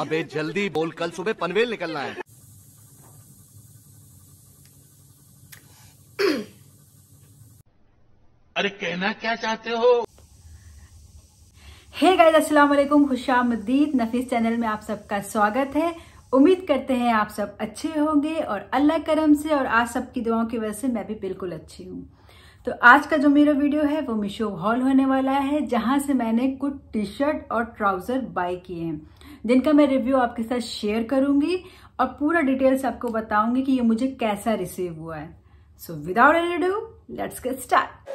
अबे जल्दी बोल कल सुबह पनवेल निकलना है अरे कहना क्या चाहते हो हे गाइस अस्सलाम वालेकुम खुशामदीद नफीस चैनल में आप सबका स्वागत है उम्मीद करते हैं आप सब अच्छे होंगे और अल्लाह करम से और आज सबकी दुआओं की वजह से मैं भी बिल्कुल अच्छी हूँ तो आज का जो मेरा वीडियो है वो मिशो हॉल होने वाला है जहाँ से मैंने कुछ टी शर्ट और ट्राउज़र बाय किए हैं जिनका मैं रिव्यू आपके साथ शेयर करूंगी और पूरा डिटेल्स आपको बताऊंगी कि ये मुझे कैसा रिसीव हुआ है so without any ado let's get start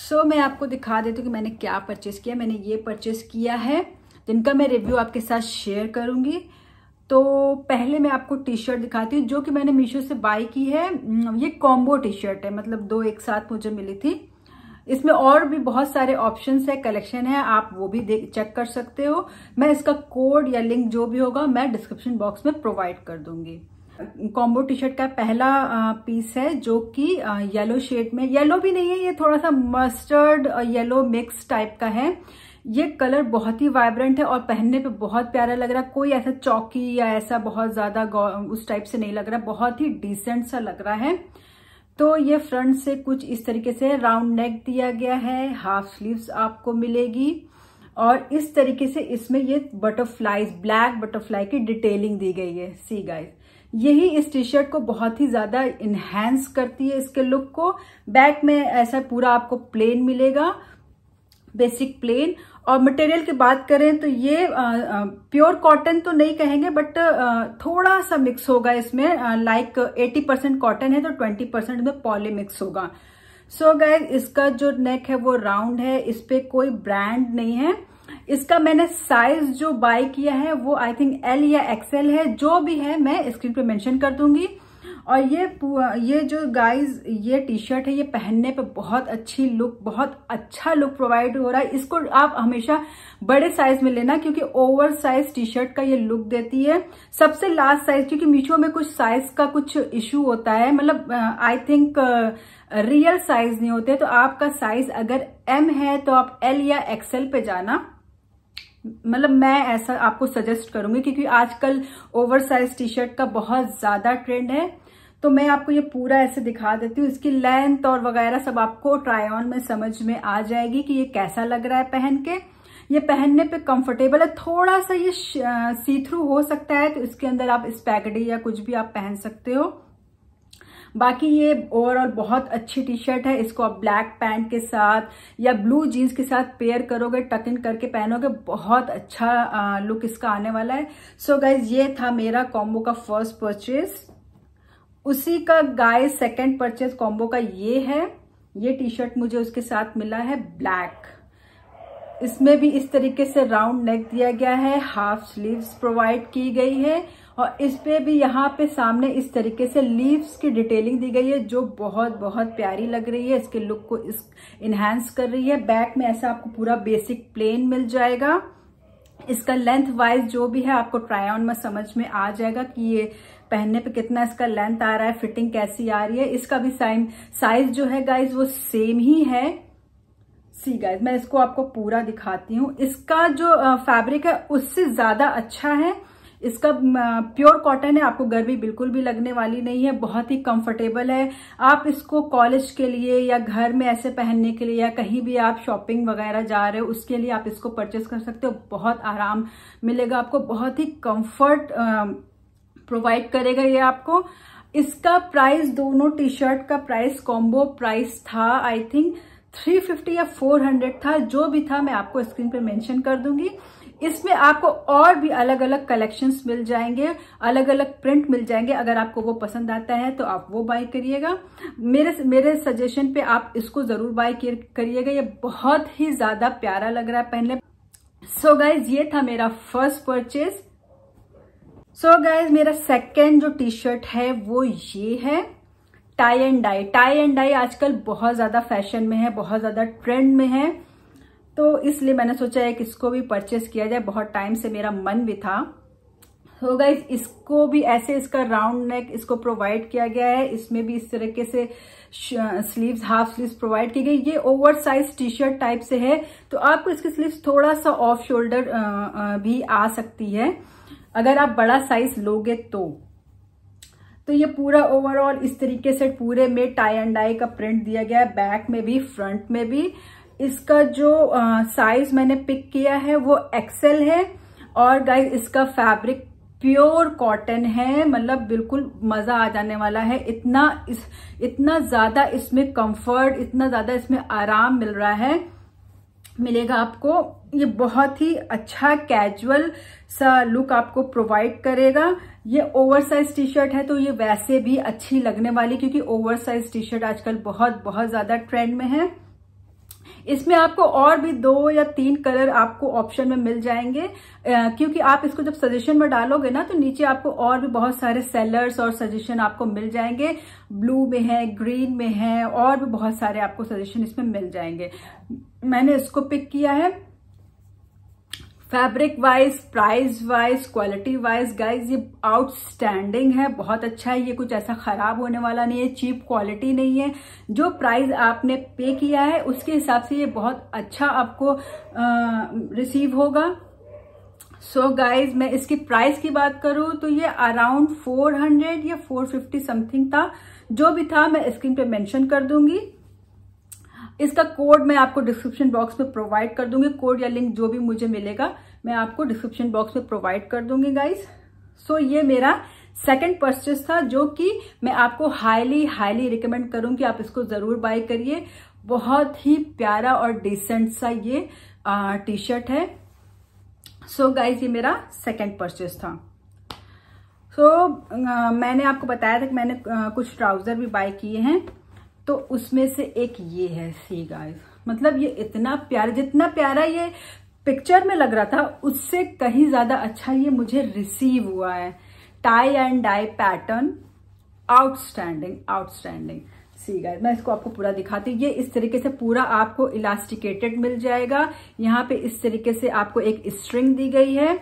so मैं आपको दिखा देती हूँ कि मैंने क्या परचेस किया मैंने ये परचेस किया है जिनका मैं रिव्यू आपके साथ शेयर करूंगी तो पहले मैं आपको टी शर्ट दिखाती हूँ जो कि मैंने मीशो से बाय की है ये कॉम्बो टी शर्ट है मतलब दो एक साथ मुझे मिली थी इसमें और भी बहुत सारे ऑप्शंस है कलेक्शन है आप वो भी चेक कर सकते हो मैं इसका कोड या लिंक जो भी होगा मैं डिस्क्रिप्शन बॉक्स में प्रोवाइड कर दूंगी कॉम्बो टी शर्ट का पहला पीस है जो कि येलो शेड में येलो भी नहीं है ये थोड़ा सा मस्टर्ड येलो मिक्स टाइप का है ये कलर बहुत ही वाइब्रेंट है और पहनने पे बहुत प्यारा लग रहा है कोई ऐसा चौकी या ऐसा बहुत ज्यादा उस टाइप से नहीं लग रहा बहुत ही डिसेंट सा लग रहा है तो ये फ्रंट से कुछ इस तरीके से राउंड नेक दिया गया है हाफ स्लीव्स आपको मिलेगी और इस तरीके से इसमें ये बटरफ्लाईज ब्लैक बटरफ्लाई की डिटेलिंग दी गई है सी गाइज यही इस टी शर्ट को बहुत ही ज्यादा इन्हेंस करती है इसके लुक को बैक में ऐसा पूरा आपको प्लेन मिलेगा बेसिक प्लेन और मटेरियल की बात करें तो ये प्योर कॉटन तो नहीं कहेंगे बट थोड़ा सा मिक्स होगा इसमें लाइक एटी परसेंट कॉटन है तो ट्वेंटी परसेंट में पॉली मिक्स होगा सो so गाय इसका जो नेक है वो राउंड है इस पर कोई ब्रांड नहीं है इसका मैंने साइज जो बाय किया है वो आई थिंक एल या एक्सएल है जो भी है मैं स्क्रीन पे मेंशन कर दूंगी और ये ये जो गाइस ये टी शर्ट है ये पहनने पे बहुत अच्छी लुक बहुत अच्छा लुक प्रोवाइड हो रहा है इसको आप हमेशा बड़े साइज में लेना क्योंकि ओवर साइज टी शर्ट का ये लुक देती है सबसे लास्ट साइज क्योंकि मीशो में कुछ साइज का कुछ इश्यू होता है मतलब आई थिंक रियल साइज नहीं होते तो आपका साइज अगर एम है तो आप एल या एक्सएल पे जाना मतलब मैं ऐसा आपको सजेस्ट करूंगी क्योंकि आजकल ओवर साइज टी शर्ट का बहुत ज्यादा ट्रेंड है तो मैं आपको ये पूरा ऐसे दिखा देती हूँ इसकी लेंथ और वगैरह सब आपको ट्राई ऑन में समझ में आ जाएगी कि ये कैसा लग रहा है पहन के ये पहनने पे कंफर्टेबल है थोड़ा सा ये सी थ्रू हो सकता है तो इसके अंदर आप स्पैगडी या कुछ भी आप पहन सकते हो बाकी ये ओवरऑल बहुत अच्छी टी शर्ट है इसको आप ब्लैक पैंट के साथ या ब्लू जीन्स के साथ पेयर करोगे टक इन करके पहनोगे बहुत अच्छा लुक इसका आने वाला है सो so गाइज ये था मेरा कॉम्बो का फर्स्ट परचेज़ उसी का गाय सेकंड परचेज कॉम्बो का ये है ये टी शर्ट मुझे उसके साथ मिला है ब्लैक इसमें भी इस तरीके से राउंड नेक दिया गया है हाफ स्लीव्स प्रोवाइड की गई है और इस पे भी यहाँ पे सामने इस तरीके से लीव्स की डिटेलिंग दी गई है जो बहुत बहुत प्यारी लग रही है इसके लुक को इस इनहेंस कर रही है बैक में ऐसा आपको पूरा बेसिक प्लेन मिल जाएगा इसका लेंथ वाइज जो भी है आपको ट्राई ऑन में समझ में आ जाएगा कि ये पहनने पे कितना इसका लेंथ आ रहा है फिटिंग कैसी आ रही है इसका भी साइन साइज जो है गाइज वो सेम ही है सी गाइज मैं इसको आपको पूरा दिखाती हूँ इसका जो फैब्रिक है उससे ज्यादा अच्छा है इसका प्योर कॉटन है आपको गर्मी बिल्कुल भी लगने वाली नहीं है बहुत ही कंफर्टेबल है आप इसको कॉलेज के लिए या घर में ऐसे पहनने के लिए या कहीं भी आप शॉपिंग वगैरह जा रहे हो उसके लिए आप इसको परचेस कर सकते हो बहुत आराम मिलेगा आपको बहुत ही कंफर्ट प्रोवाइड करेगा ये आपको इसका प्राइस दोनों टी शर्ट का प्राइस कॉम्बो प्राइस था आई थिंक 350 या 400 था जो भी था मैं आपको स्क्रीन पे मेंशन कर दूंगी इसमें आपको और भी अलग अलग कलेक्शंस मिल जाएंगे अलग अलग प्रिंट मिल जाएंगे अगर आपको वो पसंद आता है तो आप वो बाय करिएगा मेरे मेरे सजेशन पे आप इसको जरूर बाय करिएगा ये बहुत ही ज्यादा प्यारा लग रहा है पहनने सो so गाइज ये था मेरा first purchase so so guys मेरा सेकेंड जो टी शर्ट है वो ये है tie and dye tie and dye आजकल बहुत ज़्यादा फैशन में है बहुत ज़्यादा ट्रेंड में है तो इसलिए मैंने सोचा है कि इसको भी परचेस किया जाए बहुत टाइम से मेरा मन भी था सो so गाइज इसको भी ऐसे इसका राउंड नेक इसको प्रोवाइड किया गया है इसमें भी इस तरीके से स्लीव्स हाफ स्लीव्स प्रोवाइड की गई ये over size T shirt type से है तो आपको इसकी स्लीव्स थोड़ा सा ऑफ शोल्डर भी आ सकती है अगर आप बड़ा साइज लोगे तो तो ये पूरा ओवरऑल इस तरीके से पूरे में टाई एंड डाई का प्रिंट दिया गया है बैक में भी फ्रंट में भी इसका जो साइज मैंने पिक किया है वो एक्सेल है और गाइज इसका फैब्रिक प्योर कॉटन है मतलब बिल्कुल मजा आ जाने वाला है इतना इस इतना ज्यादा इसमें कंफर्ट इतना ज्यादा इसमें आराम मिल रहा है मिलेगा आपको ये बहुत ही अच्छा कैजुअल सा लुक आपको प्रोवाइड करेगा ये ओवर साइज टी शर्ट है तो ये वैसे भी अच्छी लगने वाली क्योंकि ओवर साइज टी शर्ट आजकल बहुत बहुत ज्यादा ट्रेंड में है इसमें आपको और भी दो या तीन कलर आपको ऑप्शन में मिल जाएंगे क्योंकि आप इसको जब सजेशन में डालोगे ना तो नीचे आपको और भी बहुत सारे सेलर्स और सजेशन आपको मिल जाएंगे ब्लू में है ग्रीन में है और भी बहुत सारे आपको सजेशन इसमें मिल जाएंगे मैंने इसको पिक किया है fabric wise price wise quality wise guys ये आउटस्टैंडिंग है बहुत अच्छा है ये कुछ ऐसा खराब होने वाला नहीं है चीप क्वालिटी नहीं है जो प्राइस आपने पे किया है उसके हिसाब से ये बहुत अच्छा आपको रिसीव होगा सो so गाइज मैं इसकी प्राइस की बात करूं तो ये अराउंड 400 या 450 समथिंग था जो भी था मैं स्क्रीन पे मेंशन कर दूंगी इसका कोड मैं आपको डिस्क्रिप्शन बॉक्स में प्रोवाइड कर दूंगी कोड या लिंक जो भी मुझे मिलेगा मैं आपको डिस्क्रिप्शन बॉक्स में प्रोवाइड कर दूंगी गाइज सो so, ये मेरा सेकेंड परचेस था जो कि मैं आपको हाईली हाईली रिकमेंड करूंगी आप इसको जरूर बाय करिए बहुत ही प्यारा और डिसेंट सा ये टी शर्ट है सो so, गाइज ये मेरा सेकेंड परचेस था सो so, मैंने आपको बताया था कि मैंने आ, कुछ ट्राउजर भी बाय किए हैं तो उसमें से एक ये है सी गाइस मतलब ये इतना प्यारा जितना प्यारा ये पिक्चर में लग रहा था उससे कहीं ज्यादा अच्छा ये मुझे रिसीव हुआ है tie and dye pattern outstanding outstanding सी गाइस मैं इसको आपको पूरा दिखाती हूँ ये इस तरीके से पूरा आपको इलास्टिकेटेड मिल जाएगा यहाँ पे इस तरीके से आपको एक स्ट्रिंग दी गई है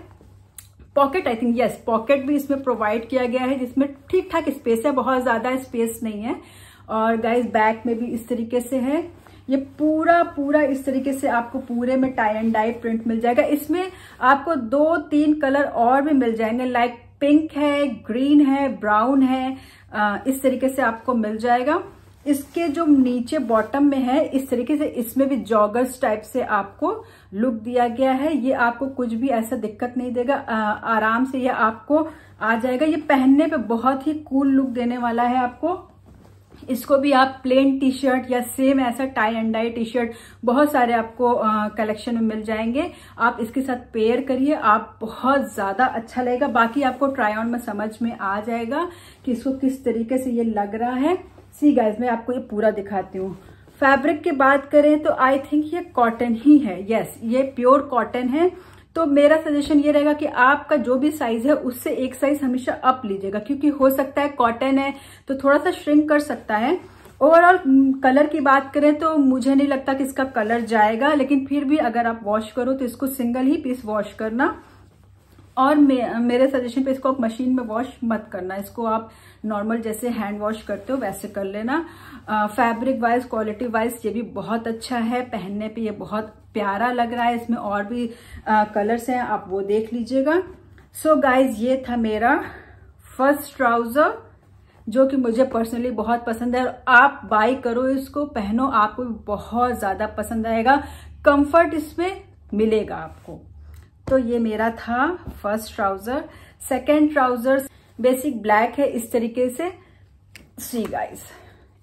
pocket I think yes pocket भी इसमें प्रोवाइड किया गया है जिसमें ठीक ठाक स्पेस है बहुत ज्यादा स्पेस नहीं है और गाइज बैक में भी इस तरीके से है ये पूरा पूरा इस तरीके से आपको पूरे में टाई एंड डाई प्रिंट मिल जाएगा इसमें आपको दो तीन कलर और भी मिल जाएंगे लाइक पिंक है ग्रीन है ब्राउन है इस तरीके से आपको मिल जाएगा इसके जो नीचे बॉटम में है इस तरीके से इसमें भी जॉगर्स टाइप से आपको लुक दिया गया है ये आपको कुछ भी ऐसा दिक्कत नहीं देगा आ, आराम से ये आपको आ जाएगा ये पहनने पे बहुत ही कूल लुक देने वाला है आपको इसको भी आप प्लेन टी शर्ट या सेम ऐसा tie and dye T shirt बहुत सारे आपको कलेक्शन में मिल जाएंगे आप इसके साथ पेयर करिए आप बहुत ज़्यादा अच्छा लगेगा बाकी आपको ट्राई ऑन में समझ में आ जाएगा कि इसको किस तरीके से ये लग रहा है सी गाइज मैं आपको ये पूरा दिखाती हूँ फैब्रिक की बात करें तो आई थिंक ये कॉटन ही है यस yes, ये प्योर कॉटन है तो मेरा सजेशन ये रहेगा कि आपका जो भी साइज है उससे एक साइज हमेशा अप लीजिएगा क्योंकि हो सकता है कॉटन है तो थोड़ा सा श्रिंक कर सकता है ओवरऑल कलर mm, की बात करें तो मुझे नहीं लगता कि इसका कलर जाएगा लेकिन फिर भी अगर आप वॉश करो तो इसको सिंगल ही पीस वॉश करना और मे, मेरे सजेशन पे इसको आप मशीन में वॉश मत करना इसको आप नॉर्मल जैसे हैंड वॉश करते हो वैसे कर लेना फैब्रिक वाइज क्वालिटी वाइज ये भी बहुत अच्छा है पहनने पे ये बहुत प्यारा लग रहा है इसमें और भी आ, कलर्स हैं आप वो देख लीजिएगा सो so गाइज ये था मेरा फर्स्ट ट्राउजर जो कि मुझे पर्सनली बहुत पसंद है और आप बाय करो इसको पहनो आपको बहुत ज़्यादा पसंद आएगा कंफर्ट इसमें मिलेगा आपको तो ये मेरा था first trouser second trouser basic black है इस तरीके से सी गाइस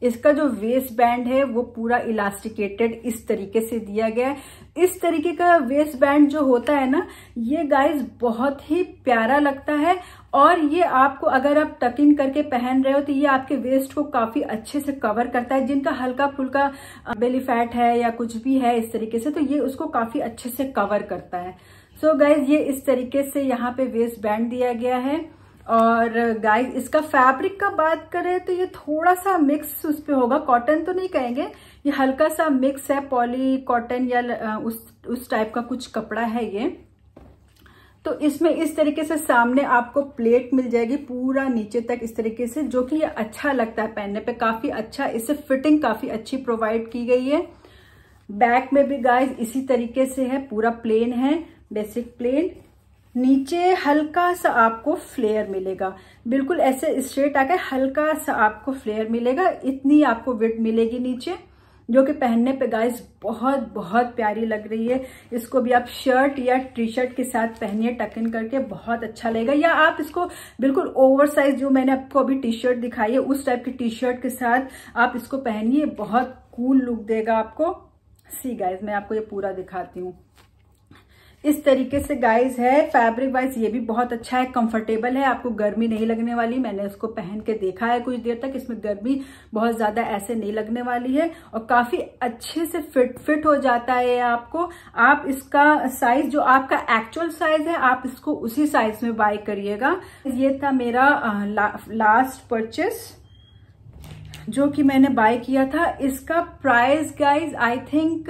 इसका जो वेस्ट बैंड है वो पूरा इलास्टिकेटेड इस तरीके से दिया गया है इस तरीके का वेस्ट बैंड जो होता है ना ये गाइस बहुत ही प्यारा लगता है और ये आपको अगर आप टकिन करके पहन रहे हो तो ये आपके वेस्ट को काफी अच्छे से कवर करता है जिनका हल्का फुल्का बेली फैट है या कुछ भी है इस तरीके से तो ये उसको काफी अच्छे से कवर करता है सो so गाइज ये इस तरीके से यहाँ पे वेस्ट बैंड दिया गया है और गाइस इसका फैब्रिक का बात करें तो ये थोड़ा सा मिक्स उस पर होगा कॉटन तो नहीं कहेंगे ये हल्का सा मिक्स है पॉली कॉटन या उस उस टाइप का कुछ कपड़ा है ये तो इसमें इस तरीके से सामने आपको प्लेट मिल जाएगी पूरा नीचे तक इस तरीके से जो कि ये अच्छा लगता है पहनने पे काफी अच्छा इससे फिटिंग काफी अच्छी प्रोवाइड की गई है बैक में भी गाइस इसी तरीके से है पूरा प्लेन है बेसिक प्लेन नीचे हल्का सा आपको फ्लेयर मिलेगा बिल्कुल ऐसे स्ट्रेट आकर हल्का सा आपको फ्लेयर मिलेगा इतनी आपको विट मिलेगी नीचे जो कि पहनने पे गाइस बहुत बहुत प्यारी लग रही है इसको भी आप शर्ट या टी शर्ट के साथ पहनिए टकिन करके बहुत अच्छा लगेगा या आप इसको बिल्कुल ओवर साइज जो मैंने आपको अभी टी शर्ट दिखाई है उस टाइप की टी शर्ट के साथ आप इसको पहनिए बहुत कूल लुक देगा आपको सी गाइज मैं आपको ये पूरा दिखाती हूँ इस तरीके से गाइज है फैब्रिक वाइज ये भी बहुत अच्छा है कंफर्टेबल है आपको गर्मी नहीं लगने वाली मैंने इसको पहन के देखा है कुछ देर तक इसमें गर्मी बहुत ज्यादा ऐसे नहीं लगने वाली है और काफी अच्छे से फिट फिट हो जाता है आपको आप इसका साइज जो आपका एक्चुअल साइज है आप इसको उसी साइज में बाय करिएगा ये था मेरा ला, लास्ट परचेस जो कि मैंने बाय किया था इसका price guys I think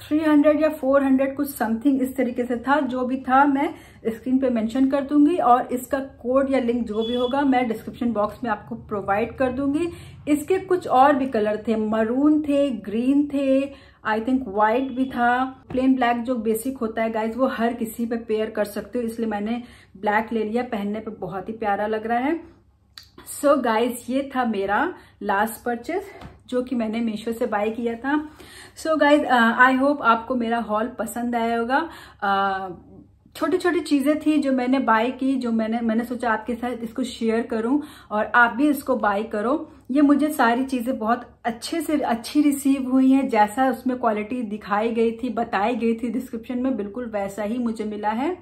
three hundred या फोर हंड्रेड कुछ समथिंग इस तरीके से था जो भी था मैं स्क्रीन पे मेंशन कर दूंगी और इसका कोड या लिंक जो भी होगा मैं डिस्क्रिप्शन बॉक्स में आपको प्रोवाइड कर दूंगी इसके कुछ और भी कलर थे मरून थे ग्रीन थे आई थिंक व्हाइट भी था प्लेन ब्लैक जो बेसिक होता है गाइज वो हर किसी पे पेयर कर सकते हो इसलिए मैंने ब्लैक ले लिया पहनने पर बहुत ही प्यारा लग रहा है सो so गाइज ये था मेरा लास्ट परचेज जो कि मैंने मीशो से बाय किया था सो गाइज आई होप आपको मेरा हॉल पसंद आया होगा uh, छोटी छोटी चीज़ें थी जो मैंने बाय की जो मैंने मैंने सोचा आपके साथ इसको शेयर करूं और आप भी इसको बाय करो ये मुझे सारी चीज़ें बहुत अच्छे से अच्छी रिसीव हुई हैं जैसा उसमें क्वालिटी दिखाई गई थी बताई गई थी डिस्क्रिप्शन में बिल्कुल वैसा ही मुझे मिला है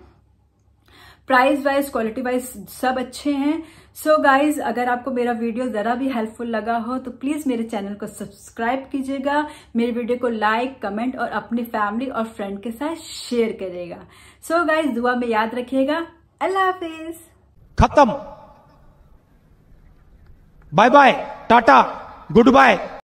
प्राइस वाइज क्वालिटी वाइज सब अच्छे हैं सो so गाइज अगर आपको मेरा वीडियो ज़रा भी हेल्पफुल लगा हो तो प्लीज़ मेरे चैनल को सब्सक्राइब कीजिएगा मेरे वीडियो को लाइक कमेंट और अपनी फैमिली और फ्रेंड के साथ शेयर करिएगा सो so गाइज दुआ में याद रखिएगा अल्लाह हाफिज खत्म bye bye tata good bye